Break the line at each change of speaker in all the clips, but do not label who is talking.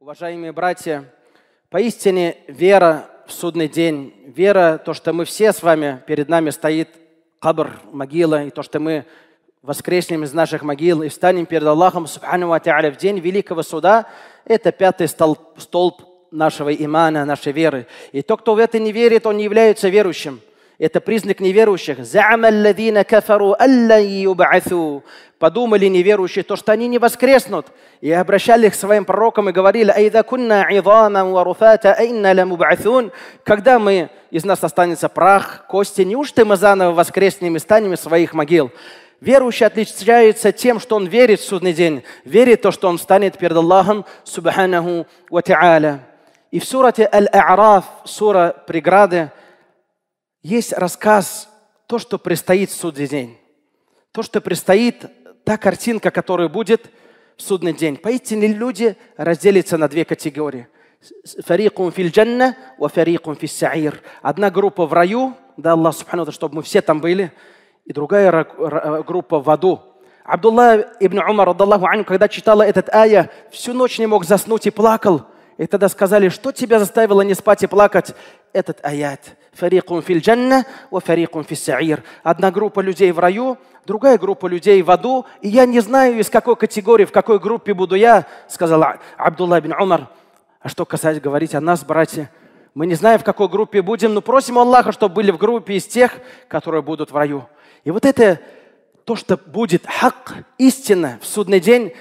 Уважаемые братья, поистине вера в судный день, вера, то, что мы все с вами, перед нами стоит кабр, могила, и то, что мы воскреснем из наших могил и встанем перед Аллахом Субхану в день Великого Суда, это пятый столб, столб нашего имана, нашей веры. И тот, кто в это не верит, он не является верующим. Это признак неверующих подумали неверующие, то, что они не воскреснут. И обращали их к своим пророкам и говорили, «Айда кунна идамам варуфата, айна лямуба'фюн». Когда мы, из нас останется прах, кости, неужто мы заново воскреснем и станем из своих могил? Верующий отличается тем, что он верит в судный день, верит в то, что он станет перед Аллахом, субханаху ва та'аля. И в сурате Аль-А'раф, сура преграды, есть рассказ, то, что предстоит в судный день. То, что предстоит та картинка, которая будет в судный день. Поистине люди разделятся на две категории. Фарикум фил джанна ва фарикум фил саир. Одна группа в раю, да Аллах Субхану, чтобы мы все там были, и другая группа в аду. Абдулла ибн Умар, радаллаху аню, когда читала этот ая, всю ночь не мог заснуть и плакал. И тогда сказали, что тебя заставило не спать и плакать? Этот аят. Фарикум фил джанна ва фарикум фил саир. Одна группа людей в раю – другая группа людей в аду, и я не знаю, из какой категории, в какой группе буду я, сказал Абдулла бин Умар. А что касается говорить о нас, братья, мы не знаем, в какой группе будем, но просим Аллаха, чтобы были в группе из тех, которые будут в раю. И вот это то, что будет хак, истина в судный день,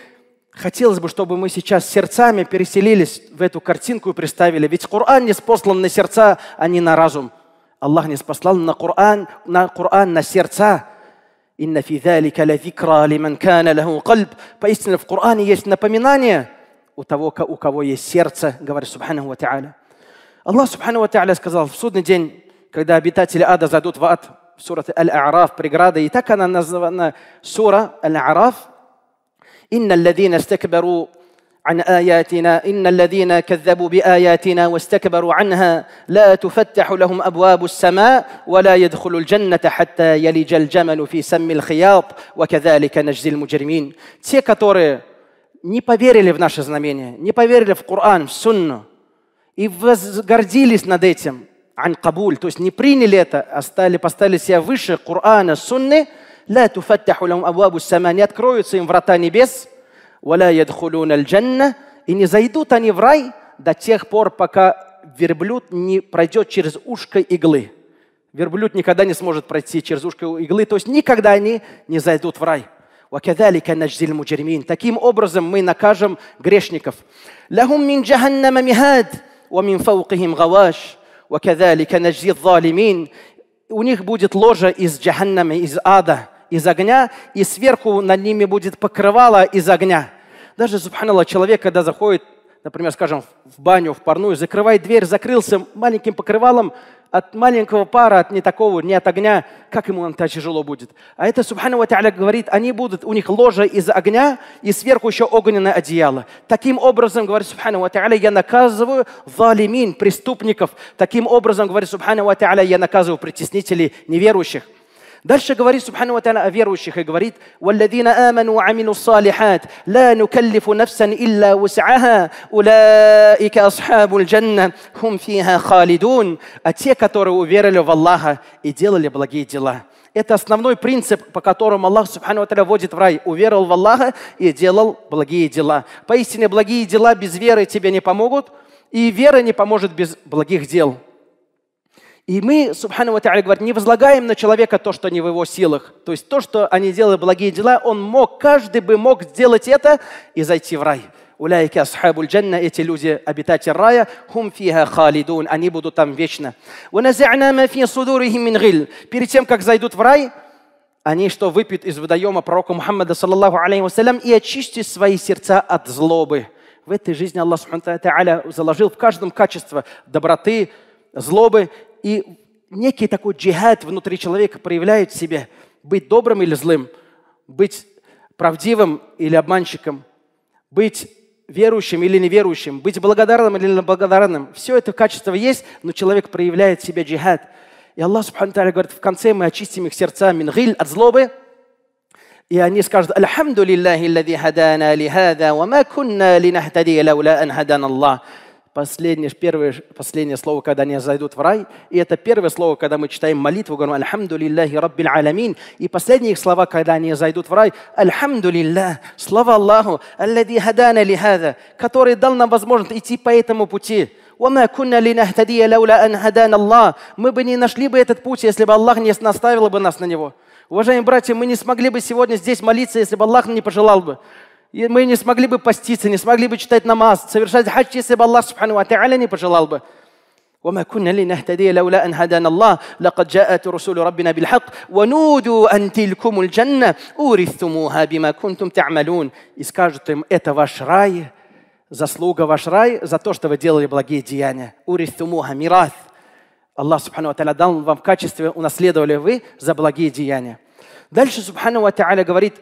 Хотелось бы, чтобы мы сейчас сердцами переселились в эту картинку и представили. Ведь Коран не спослан на сердца, а не на разум. Аллах не спослал на Коран, на, Коран, на сердца. Инна фи залика ля зикра лиман кана лаху кальб. Поистине в Коране есть напоминание у того, у кого есть сердце, говорит Субхану ва Та'аля. Аллах Субхану ва Та'аля сказал, в судный день, когда обитатели ада зайдут в ад, в сурат Аль-А'раф, преграда, и так она названа, сура Аль-А'раф, «Инна الذين استكبروا عن اياتنا ان الذين كذبوا باياتنا واستكبروا عنها لا تفتح لهم ابواب السماء ولا يدخل الجنه حتى يلج الجمل في سم الخياط وكذلك نجزي المجرمين те которые не поверили в наше знамение не поверили в قران в сунну и возгордились над этим عن قبول то есть не приняли это а стали поставили себя выше قرانا السنه لا تفتح لهم ابواب السماء не откроются им врата небес «Валя ядхулюна джанна» и не зайдут они в рай до тех пор, пока верблюд не пройдет через ушко иглы. Верблюд никогда не сможет пройти через ушко иглы, то есть никогда они не зайдут в рай. Таким образом мы накажем грешников. У них будет ложа из джаханнама, из ада из огня, и сверху над ними будет покрывало из огня. Даже, субханаллах, человек, когда заходит, например, скажем, в баню, в парную, закрывает дверь, закрылся маленьким покрывалом от маленького пара, от не такого, не от огня, как ему это тяжело будет. А это, субхану та'аля, говорит, они будут, у них ложа из огня и сверху еще огненное одеяло. Таким образом, говорит субхану та'аля, я наказываю залимин, преступников. Таким образом, говорит субхану та'аля, я наказываю притеснителей неверующих. Дальше говорит Субхану Атана о верующих и говорит А те, которые уверовали в Аллаха и делали благие дела. Это основной принцип, по которому Аллах Субхану Аталя вводит в рай. Уверовал в Аллаха и делал благие дела. Поистине, благие дела без веры тебе не помогут, и вера не поможет без благих дел. И мы, Субхану Ва говорит, не возлагаем на человека то, что не в его силах. То есть то, что они делали благие дела, он мог, каждый бы мог сделать это и зайти в рай. Уляйки асхабуль джанна, эти люди, обитатели рая, хум фиха халидун, они будут там вечно. Перед тем, как зайдут в рай, они что выпьют из водоема пророка Мухаммада, саллаллаху алейхи и очистят свои сердца от злобы. В этой жизни Аллах заложил в каждом качество доброты, злобы и некий такой джихад внутри человека проявляет в себе быть добрым или злым, быть правдивым или обманщиком, быть верующим или неверующим, быть благодарным или неблагодарным. Все это качество есть, но человек проявляет в себе джихад. И Аллах Субхану говорит, в конце мы очистим их сердца мин от злобы, и они скажут, «Альхамду лиллахи, лади хадана лихада, ва ма кунна линахтади, лаула ан хадан Аллах» последнее, первое, последнее слово, когда они зайдут в рай. И это первое слово, когда мы читаем молитву, говорим «Альхамду лиллахи раббил алямин». И последние их слова, когда они зайдут в рай, «Альхамду лиллах, слава Аллаху, аллади хадана лихада», который дал нам возможность идти по этому пути. وما Мы бы не нашли бы этот путь, если бы Аллах не наставил бы нас на него. Уважаемые братья, мы не смогли бы сегодня здесь молиться, если бы Аллах не пожелал бы. мы не смогли бы поститься, не смогли бы читать намаз, совершать хадж, если бы Аллах Субхану Ва не пожелал бы. وما كنا لنهتدي لولا أن هدانا الله لقد جاءت رسول ربنا بالحق ونودوا أن تلكم الجنة أورثتموها بما كنتم تعملون и скажут им это ваш рай заслуга ваш рай за то что вы делали благие деяния أورثتموها ميراث الله سبحانه وتعالى дал вам в качестве унаследовали вы за благие деяния дальше سبحانه وتعالى говорит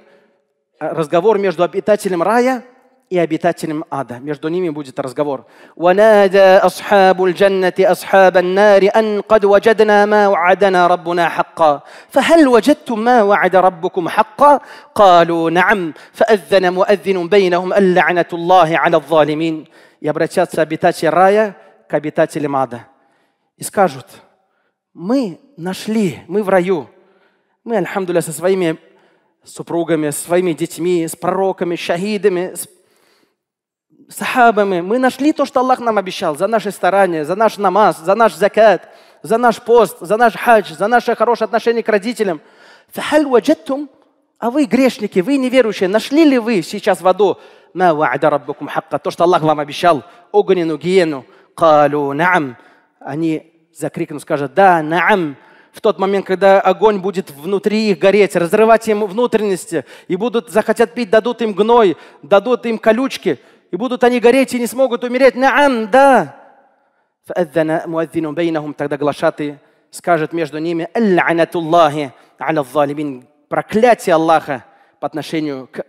А, разговор между обитателем рая и обитателем ада. Между ними будет разговор. وَنَادَى أَصْحَابُ الْجَنَّةِ أَصْحَابَ النَّارِ أَنْ قَدْ وَجَدْنَا مَا وَعَدَنَا رَبُّنَا حَقًّا فَهَلْ وَجَدْتُم مَا وَعَدَ رَبُّكُمْ حَقًّا قَالُوا نَعَمْ فَأَذَّنَ مُؤَذِّنٌ بَيْنَهُمْ اللَّعْنَةُ اللَّهِ على الظَّالِمِينَ И обратятся обитатели рая к обитателям ада. И скажут, мы нашли, мы в раю, мы, альхамдуля, со своими супругами, с своими детьми, с пророками, с шахидами, с сахабами. Мы нашли то, что Аллах нам обещал за наши старания, за наш намаз, за наш закат, за наш пост, за наш хадж, за наше хорошее отношение к родителям. А вы, грешники, вы неверующие, нашли ли вы сейчас в аду то, что Аллах вам обещал, огненную гиену? Они закрикнут, скажут, да, наам, в тот момент, когда огонь будет внутри их гореть, разрывать им внутренности, и будут, захотят пить, дадут им гной, дадут им колючки, и будут они гореть и не смогут умереть. Наам, да. Тогда глашатый скажет между ними проклятие Аллаха по отношению к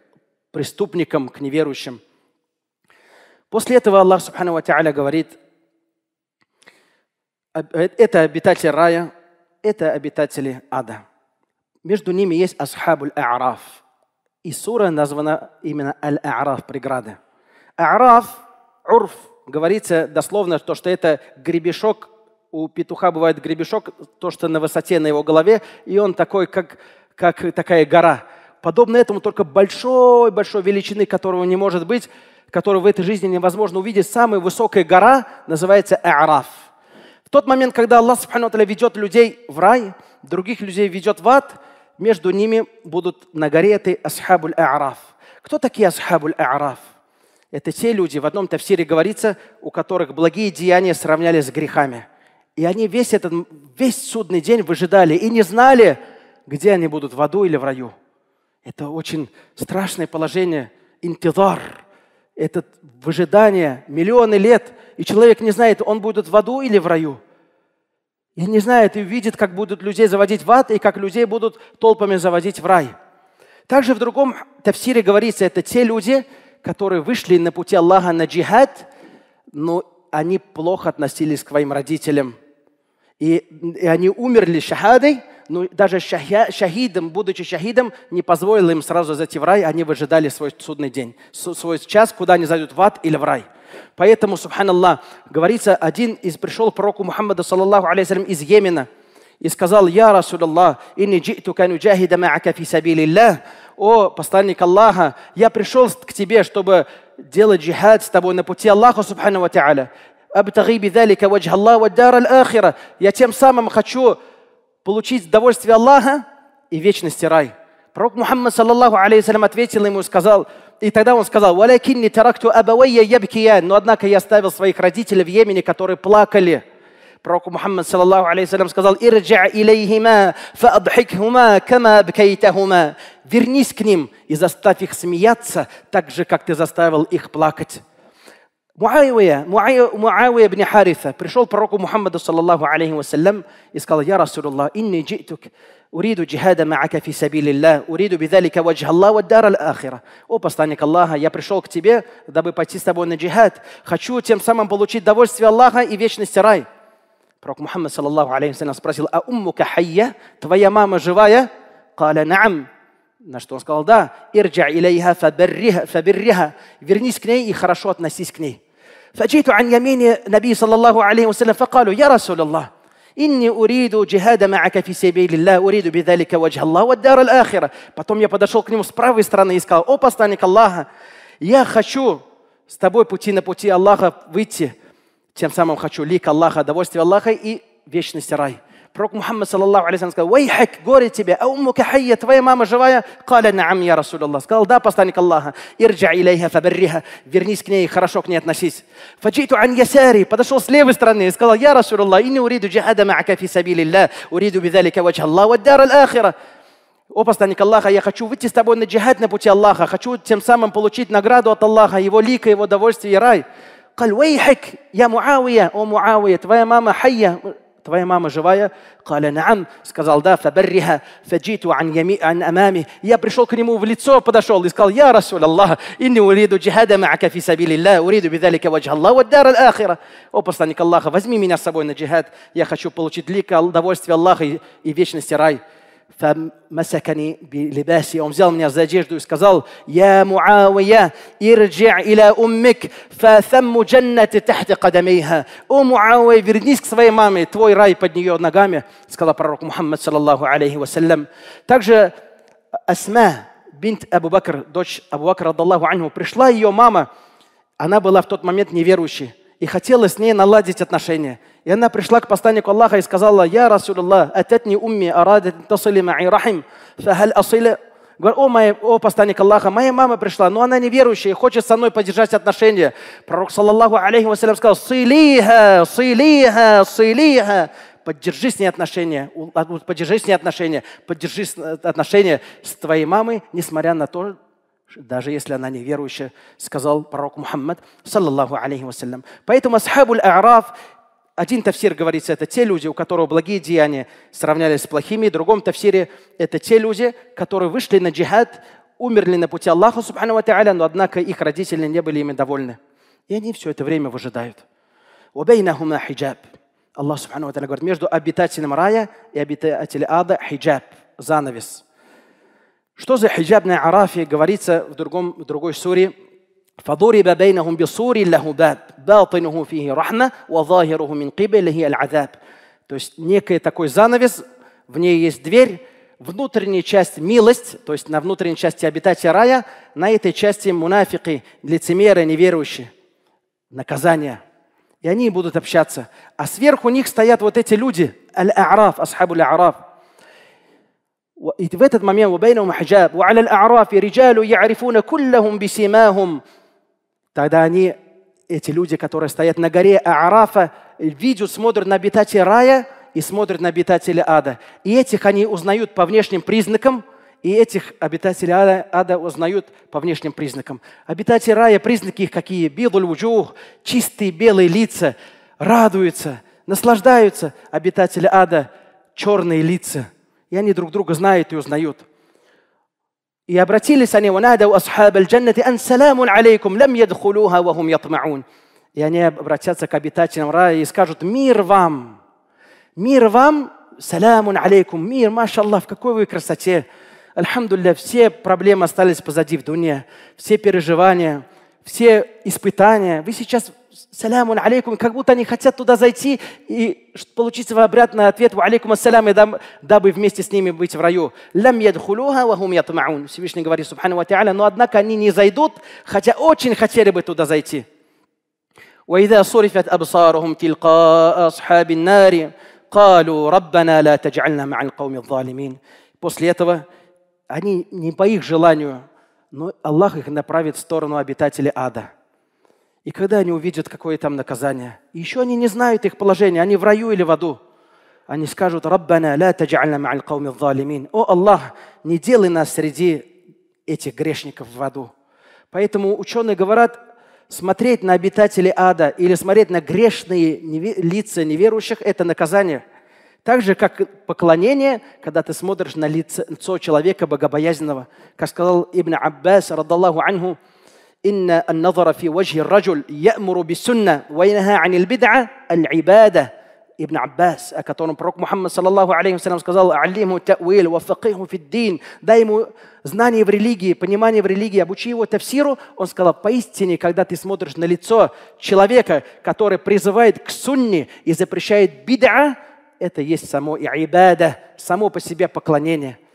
преступникам, к неверующим. После этого Аллах Субхану Ва говорит, э, это обитатели рая, – это обитатели ада. Между ними есть Асхабуль А'раф. И сура названа именно Аль-А'раф – преграды. А'раф – урф. Говорится дословно, то, что это гребешок, у петуха бывает гребешок, то, что на высоте на его голове, и он такой, как, как такая гора. Подобно этому, только большой-большой величины, которого не может быть, которого в этой жизни невозможно увидеть, самая высокая гора называется А'раф – в тот момент, когда Аллах Субхану ведет людей в рай, других людей ведет в ад, между ними будут нагореты асхабуль а'араф. Кто такие асхабуль а'араф? Это те люди, в одном тафсире говорится, у которых благие деяния сравнялись с грехами. И они весь этот, весь судный день выжидали и не знали, где они будут, в аду или в раю. Это очень страшное положение. Интидар. Это выжидание миллионы лет – и человек не знает, он будет в аду или в раю. И не знает, и видит, как будут людей заводить в ад, и как людей будут толпами заводить в рай. Также в другом тафсире говорится, это те люди, которые вышли на пути Аллаха на джихад, но они плохо относились к своим родителям. И, и они умерли шахадой, но даже шахя, шахидом, будучи шахидом, не позволило им сразу зайти в рай, они выжидали свой судный день, свой час, куда они зайдут в ад или в рай – Поэтому, субханаллах, говорится, один из пришел пророку Мухаммаду саллаллаху алейхи из Йемена и сказал, «Я, Расулаллах, инни джиту кану джахида ма'ака фи сабилиллах, о посланник Аллаха, я пришел к тебе, чтобы делать джихад с тобой на пути Аллаха, субхану ва та'аля. Абтаги бидалика ваджх Аллах ва дар аль-ахира. Я тем самым хочу получить удовольствие Аллаха и вечности рай». Пророк Мухаммад, саллаллаху алейхи ответил ему и сказал, и тогда он сказал, «Валякинни таракту абавайя ябкиян». Но однако я оставил своих родителей в Йемене, которые плакали. Пророк Мухаммад, саллаллаху алейхи сказал, «Ирджа илейхима фаадхикхума кама бкейтахума». Вернись к ним и заставь их смеяться так же, как ты заставил их плакать. Муавия, Муавия бни Хариса пришел к пророку Мухаммаду, саллаллаху алейхи вассалям, и сказал, «Я Расулуллах, инни джитук, уриду джихада ма'ака фи сабилиллах, уриду бидалика ваджха Аллах ва дара ахира О, посланник Аллаха, я пришел к тебе, дабы пойти с тобой на джихад. Хочу тем самым получить довольствие Аллаха и вечность рай. Пророк Мухаммад, саллаллаху алейхи вассалям, спросил, «А уммука хайя, твоя мама живая?» Кала, «Наам». На что он сказал, «Да, ирджа илейха фабирриха, вернись к ней и хорошо относись к ней». فجئت عن يمين النبي صلى الله عليه وسلم فقالوا يا رسول الله «Инни уриду джихада ма'ака фи сабилиллах, уриду бидалика ваджх Аллах, ваддар аль-ахира». Потом я подошел к нему с правой стороны и сказал, «О, посланник Аллаха, я хочу с тобой пути на пути Аллаха выйти, тем самым хочу лик Аллаха, довольствие Аллаха и вечность рай». بروك محمد صلى الله عليه وسلم قال ويحك قولي تبي أو أمك حية تبي ماما جوايا قال نعم يا رسول الله قال دا بستانك الله ارجع إليها فبرها فيرنيس كني خرشوك نيت نشيس فجئت عن يساري بدشوس ليف استرني قال يا رسول الله إني أريد جهاد معك في سبيل الله أريد بذلك وجه الله والدار الآخرة Опасник Аллаха, я хочу выйти с тобой на джихад на пути Аллаха, хочу тем самым получить награду от Аллаха, его лика, его довольствие и рай. я Муавия, о Муавия, твоя мама хайя, твоя мама живая? Каля наам, сказал, да, фабарриха, фаджиту ан, ями, амами. Я пришел к нему в лицо, подошел и сказал, я Расул Аллах, инни уриду джихада ма'ака фи сабили Аллах, уриду бидалика ваджа Аллах, ваддар аль-ахира. О, посланник Аллаха, возьми меня с собой на джихад, я хочу получить лика, удовольствие Аллаха и, и вечности рай. فمسكني بلباسي ومزال من دوس دو يا معاوية ارجع إلى أمك فثم جنة تحت قدميها أو معاوية برنيسك своей маме твой рай под нее ногами сказал пророк محمد صلى الله عليه وسلم также أسماء بنت أبو بكر دوش أبو بكر رضي الله عنه пришла ее мама она была в тот момент неверующей и хотела с ней наладить отношения. И она пришла к посланнику Аллаха и сказала, «Я, Расулуллах, атятни умми арадат тасили ма'i рахим, фахаль асили». Говорит, о, мой, о, посланник Аллаха, моя мама пришла, но она неверующая и хочет со мной поддержать отношения. Пророк, саллаллаху алейхи вассалям, сказал, «Силиха, силиха, силиха». Поддержи с ней отношения, поддержи с ней отношения, поддержи отношения с твоей мамой, несмотря на то, даже если она неверующая, сказал пророк Мухаммад, саллаллаху алейхи вассалям. Поэтому асхабуль араф, один тафсир говорится, это те люди, у которых благие деяния сравнялись с плохими, в другом тафсире это те люди, которые вышли на джихад, умерли на пути Аллаха, субхану ва но однако их родители не были ими довольны. И они все это время выжидают. хиджаб. Аллах Субхану говорит, между обитателем рая и обитателем ада хиджаб, занавес – что за хиджабная арафия говорится в, другом, в другой суре? فضرب بينهم بصور له باب باطنه فيه رحمة وظاهره من قبله العذاب то есть некий такой занавес, в ней есть дверь, внутренняя часть – милость, то есть на внутренней части обитателя рая, на этой части – мунафики, лицемеры, неверующие, наказание. И они будут общаться. А сверху них стоят вот эти люди, аль-а'раф, асхабу аль-а'раф в этот момент وبينهم حجاب тогда они эти люди, которые стоят на горе Арафа, видят, смотрят на обитателей рая и смотрят на обитателей ада. И этих они узнают по внешним признакам, и этих обитателей ада, ада узнают по внешним признакам. Обитатели рая, признаки их какие? Бидуль вуджух, чистые белые лица, радуются, наслаждаются. Обитатели ада – черные лица – и они друг друга знают и узнают. И обратились они, «Ванадау асхаб аль-джаннати ан саламун алейкум, лам ядхулуха вахум И они обратятся к обитателям рая и скажут, «Мир вам! Мир вам! Саламун алейкум! Мир! Машаллах, в какой вы красоте!» Альхамдулля, все проблемы остались позади в дуне, все переживания, все испытания. Вы сейчас саляму алейкум, как будто они хотят туда зайти и получить свой обратный ответ, алейкум ассалям, и дам, дабы вместе с ними быть в раю. Лям ядхулюха вахум ятмаун. Всевышний говорит, субхану ва но однако они не зайдут, хотя очень хотели бы туда зайти. وإذا صرفت أبصارهم تلقاء أصحاب النار قالوا ربنا لا تجعلنا مع القوم الظالمين. После этого они не по их желанию, но Аллах их направит в сторону обитателей ада – и когда они увидят, какое там наказание, и еще они не знают их положение, они в раю или в аду, они скажут, «Раббана ла тадж'альна ма'аль кауми залимин». «О Аллах, не делай нас среди этих грешников в аду». Поэтому ученые говорят, смотреть на обитателей ада или смотреть на грешные лица неверующих – это наказание. Так же, как поклонение, когда ты смотришь на лицо человека богобоязненного. Как сказал Ибн Аббас, радаллаху анху, إن النظر في وجه الرجل يأمر بالسنة وينهى عن البدعة العبادة Ибн عباس. о котором محمد صلى الله عليه وسلم сказал, "علمه تأويل тауил, في الدين". Дай ему знание в религии, понимание в религии, обучи его тафсиру. Он сказал, поистине, когда ты смотришь на лицо человека, который призывает к сунне и запрещает бид'a, это есть само и айбада, само по себе поклонение –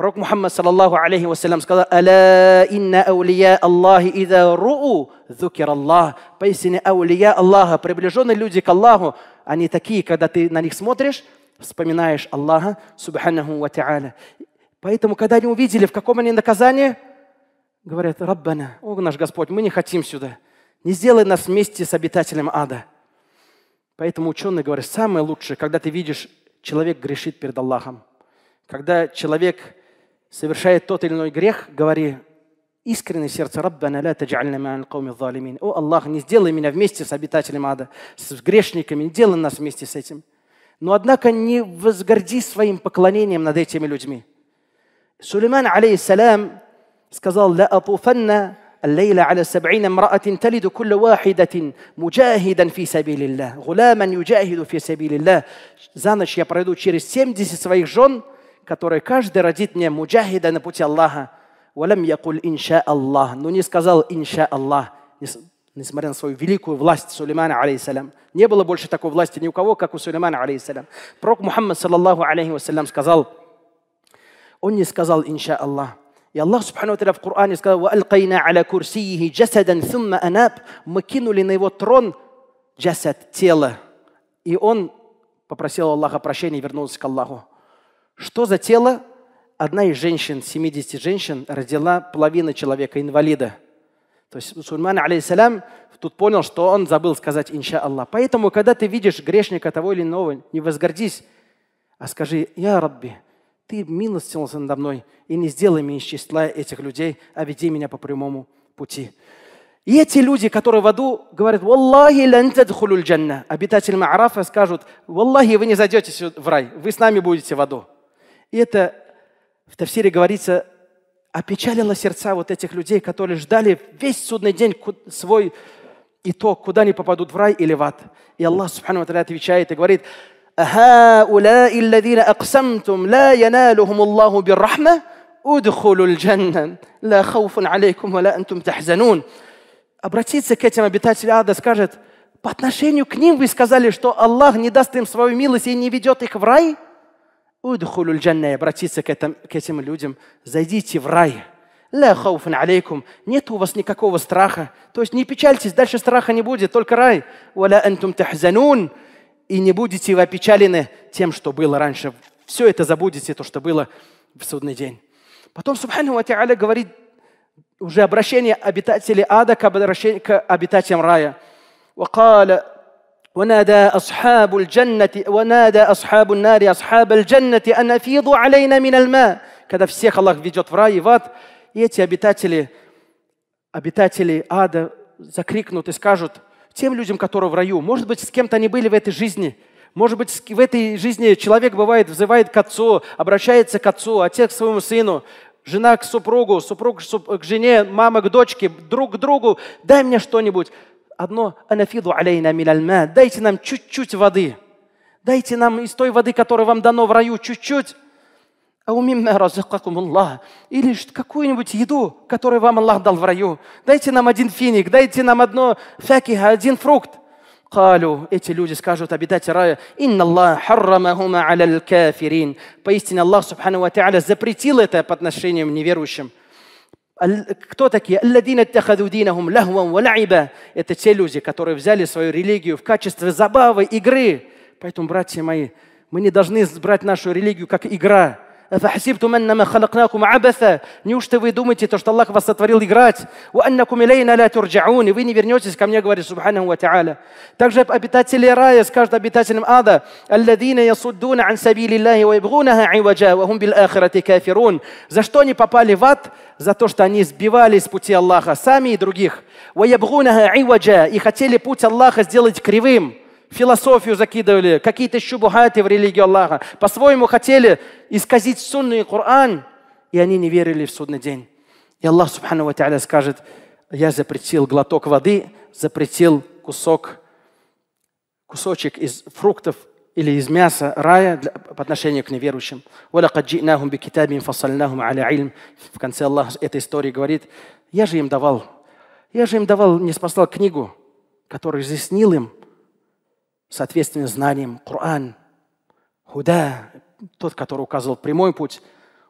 Пророк Мухаммад, саллаллаху алейхи вассалям, сказал, «Аля инна аулия Аллахи ида руу зукир Аллах». Поистине аулия Аллаха, приближенные люди к Аллаху, они такие, когда ты на них смотришь, вспоминаешь Аллаха, субханаху ва та'аля. Поэтому, когда они увидели, в каком они наказании, говорят, «Раббана, о наш Господь, мы не хотим сюда. Не сделай нас вместе с обитателем ада». Поэтому ученые говорят, самое лучшее, когда ты видишь, человек грешит перед Аллахом. Когда человек совершает тот или иной грех, говори искренне сердце, «Раббана ля таджальна маан кауми залимин». «О Аллах, не сделай меня вместе с обитателем ада, с грешниками, не делай нас вместе с этим». Но однако не возгорди своим поклонением над этими людьми. Сулейман, алейхиссалям, сказал, «Ла атуфанна الليلة على سبعين امرأة تلد كل واحدة مجاهدا في سبيل الله غلاما يجاهد في سبيل الله за ночь я пройду через 70 своих жен который каждый родит мне муджахида на пути Аллаха. Валям якуль инша Аллах. Но не сказал инша Аллах, несмотря на свою великую власть Сулеймана, алейсалям. Не было больше такой власти ни у кого, как у Сулеймана, алейсалям. Пророк Мухаммад, саллаллаху алейхи вассалям, сказал, он не сказал инша Аллах. И Аллах Субхану Аталя в Коране сказал, «Ваалькайна аля курсиихи джасадан сумма анаб». Мы кинули на его трон джасад, тело. И он попросил Аллаха прощения и вернулся к Аллаху. Что за тело? Одна из женщин, 70 женщин, родила половина человека-инвалида. То есть Сульман, алейсалям, тут понял, что он забыл сказать «Инша Аллах». Поэтому, когда ты видишь грешника того или иного, не возгордись, а скажи «Я Рабби, ты милостился надо мной, и не сделай меня из числа этих людей, а веди меня по прямому пути». И эти люди, которые в аду, говорят «Валлахи лантадхулюль джанна». Обитатели Ма'арафа скажут «Валлахи, вы не зайдете в рай, вы с нами будете в аду». И это в Тавсире говорится, опечалило сердца вот этих людей, которые ждали весь судный день свой итог, куда они попадут, в рай или в ад. И Аллах, Субхану отвечает и говорит, أهؤلاء الذين أقسمتم لا ينالهم الله بالرحمة ادخلوا الجنة لا خوف عليكم ولا أنتم تحزنون Обратиться к этим обитателям ада скажет, по отношению к ним вы сказали, что Аллах не даст им свою милость и не ведет их в рай – Удхулю джанна, обратиться к, этом, к этим людям, зайдите в рай. Ля алейкум. Нет у вас никакого страха. То есть не печальтесь, дальше страха не будет, только рай. Уаля антум тахзанун. И не будете вы опечалены тем, что было раньше. Все это забудете, то, что было в судный день. Потом Субхану ва говорит уже обращение обитателей ада к, обращению, к обитателям рая. ونادى أصحاب الجنة ونادى أصحاب النار أصحاب الجنة أن أفيضوا علينا من الماء когда всех Аллах ведет в рай и в ад, и эти обитатели, обитатели ада закрикнут и скажут тем людям, которые в раю, может быть, с кем-то они были в этой жизни, может быть, в этой жизни человек бывает, взывает к отцу, обращается к отцу, отец к своему сыну, жена к супругу, супруг к жене, мама к дочке, друг к другу, дай мне что-нибудь одно «Анафиду алейна миляльма» – дайте нам чуть-чуть воды. Дайте нам из той воды, которая вам дано в раю, чуть-чуть. «А Или какую-нибудь еду, которую вам Аллах дал в раю. Дайте нам один финик, дайте нам одно факиха, один фрукт. Калю, эти люди скажут, обитатели рая, «Инна Аллах харрамахума аля кафирин». Поистине Аллах, Субхану Ва запретил это по отношению к неверующим. Кто такие? Алладина тахадудинахум лахвам валаиба. Это те люди, которые взяли свою религию в качестве забавы, игры. Поэтому, братья мои, мы не должны брать нашу религию как игра. أفحسبتم أنما خلقناكم عبثا Неужто вы думаете, то, что Аллах вас сотворил играть? وأنكم إلينا لا ترجعون И вы не вернетесь ко мне, говорит Субхану Ва Та'аля. Также обитатели рая скажут обитателям ада الذين يصدون عن سبيل الله ويبغونها عوجا وهم بالآخرة كافرون За что они попали в ад? За то, что они сбивались с пути Аллаха, сами и других. ويبغونها عوجا И хотели путь Аллаха сделать кривым философию закидывали, какие-то щубухаты в религию Аллаха, по-своему хотели исказить сунну и Коран, и они не верили в судный день. И Аллах Субхану Ва скажет, я запретил глоток воды, запретил кусок, кусочек из фруктов или из мяса рая для, по отношению к неверующим. В конце Аллах этой истории говорит, я же им давал, я же им давал, не спасал книгу, которую изъяснил им соответственно, знаниям Коран, худа, тот, который указывал прямой путь,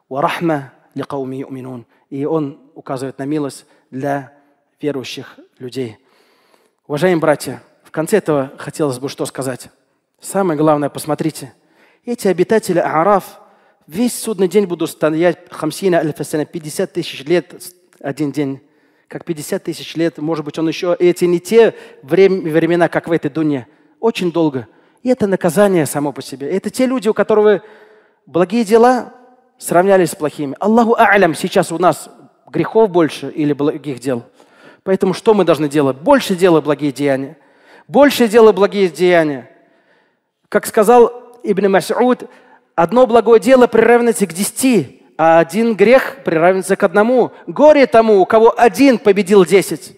варахма ликауми уминун, И он указывает на милость для верующих людей. Уважаемые братья, в конце этого хотелось бы что сказать. Самое главное, посмотрите, эти обитатели Араф весь судный день будут стоять хамсина аль 50 тысяч лет один день как 50 тысяч лет, может быть, он еще, эти не те времена, как в этой дуне – очень долго. И это наказание само по себе. Это те люди, у которых благие дела сравнялись с плохими. Аллаху А'лям, сейчас у нас грехов больше или благих дел. Поэтому что мы должны делать? Больше делать благие деяния. Больше делать благие деяния. Как сказал Ибн Мас'уд, одно благое дело приравнивается к десяти, а один грех приравнивается к одному. Горе тому, у кого один победил десять.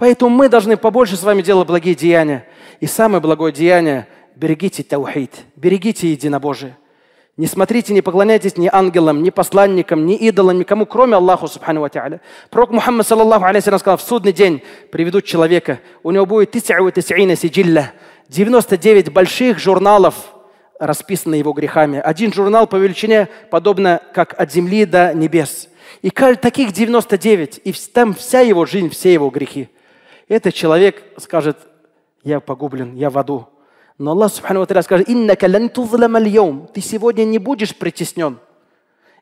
Поэтому мы должны побольше с вами делать благие деяния. И самое благое деяние – берегите таухид, берегите единобожие. Не смотрите, не поклоняйтесь ни ангелам, ни посланникам, ни идолам, никому, кроме Аллаха Субхану Ва Пророк Мухаммад, саллаллаху алейхи сказал, в судный день приведут человека, у него будет 99 больших журналов, расписаны его грехами. Один журнал по величине подобно как от земли до небес. И таких 99, и там вся его жизнь, все его грехи. Этот человек скажет, я погублен, я в аду. Но Аллах Субхану скажет, «Инна ты сегодня не будешь притеснен.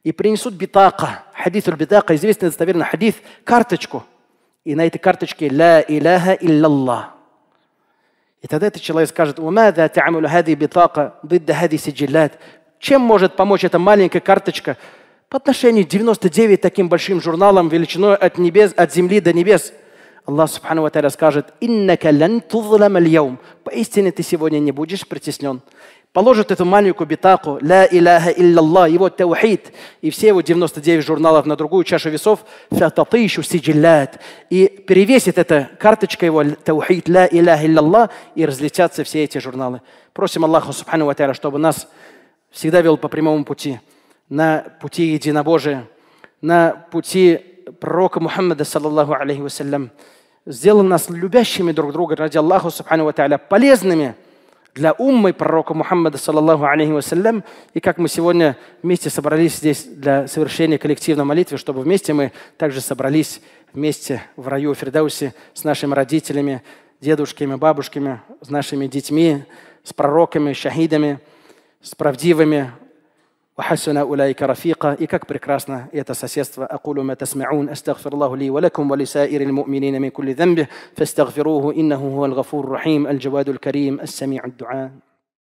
И принесут битака, хадис битака, известный достоверно хадис, карточку. И на этой карточке «Ла иляха илляллах». И тогда этот человек скажет, «Умада та'амулю хади битака, дидда хади сиджилят». Чем может помочь эта маленькая карточка по отношению к 99 таким большим журналам величиной от, небес, от земли до небес – Аллах Субхану Ва скажет, «Иннака лан тузлам аль-яум». Поистине ты сегодня не будешь притеснен. Положит эту маленькую битаку, «Ла илляха илляллах», его таухид, и все его 99 журналов на другую чашу весов, «Фататышу сиджилят». И перевесит эта карточка его, таухид, «Ла илляха илляллах», и разлетятся все эти журналы. Просим Аллаха Субхану Ва чтобы нас всегда вел по прямому пути, на пути единобожия, на пути пророка Мухаммада, саллаллаху алейхи вассалям, сделал нас любящими друг друга ради Аллаха Субхану Тааля, полезными для уммы пророка Мухаммада, саллаллаху алейхи вассалям. И как мы сегодня вместе собрались здесь для совершения коллективной молитвы, чтобы вместе мы также собрались вместе в раю Фердаусе с нашими родителями, дедушками, бабушками, с нашими детьми, с пророками, шахидами, с правдивыми وحسن أولئك رفيقا и как прекрасно أقول ما تسمعون أستغفر الله لي ولكم ولسائر المؤمنين من كل ذنبه فاستغفروه إنه هو الغفور الرحيم الجواد الكريم السميع الدعاء